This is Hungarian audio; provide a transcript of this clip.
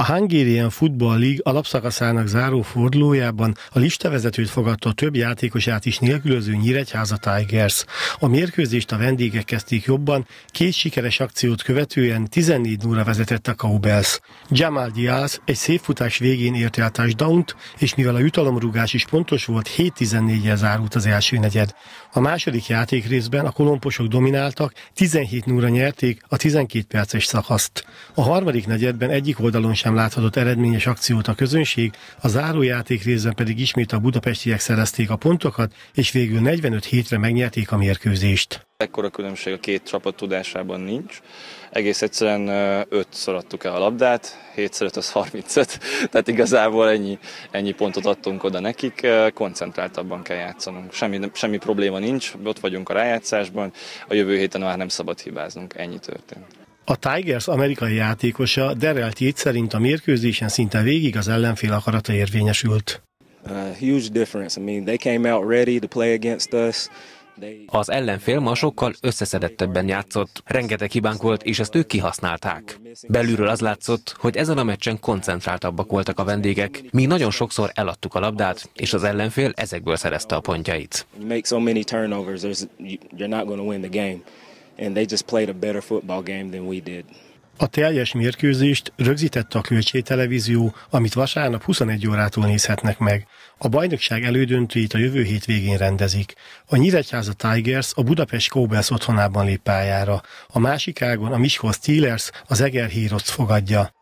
A Hungarian Football League alapszakaszának záró fordulójában a listavezetőt fogadta a több játékosát is nélkülöző Nyíregyháza Tigers. A mérkőzést a vendégek kezdték jobban, két sikeres akciót követően 14 óra vezetett a Cowbells. Jamal Diaz egy szép futás végén ért el touchdownt, és mivel a jutalomrugás is pontos volt, 7-14-jel zárult az első negyed. A második játék részben a kolomposok domináltak, 17 óra nyerték a 12 perces szakaszt. A harmadik negyedben egyik oldalon sem sem láthatott eredményes akciót a közönség, a zárójáték részben pedig ismét a budapestiek szerezték a pontokat, és végül 45 hétre megnyerték a mérkőzést. Ekkora különbség a két csapat tudásában nincs. Egész egyszerűen ötször adtuk el a labdát, 7 5 az 35, tehát igazából ennyi, ennyi pontot adtunk oda nekik, koncentráltabban kell játszanunk. Semmi, semmi probléma nincs, ott vagyunk a rájátszásban, a jövő héten már nem szabad hibáznunk, ennyi történt. A Tigers amerikai játékosa Derrell tét szerint a mérkőzésen szinte végig az ellenfél akarata érvényesült. Az ellenfél ma sokkal összeszedettebben játszott, rengeteg hibánk volt, és ezt ők kihasználták. Belülről az látszott, hogy ezen a meccsen koncentráltabbak voltak a vendégek, mi nagyon sokszor eladtuk a labdát, és az ellenfél ezekből szerezte a pontjait and they just played a better football game than we did. A teljes mérkőzést rögzítette a Kölcsé Televízió, amit vasárnap 21 órától nézhetnek meg. A bajnokság elődöntőjét a jövő hét végén rendezik. A Nyíregyháza Tigers a Budapest Cowboys otthonában lép pályára. A másik ágon a Miskolc Steelers az Eger Heroes fogadja.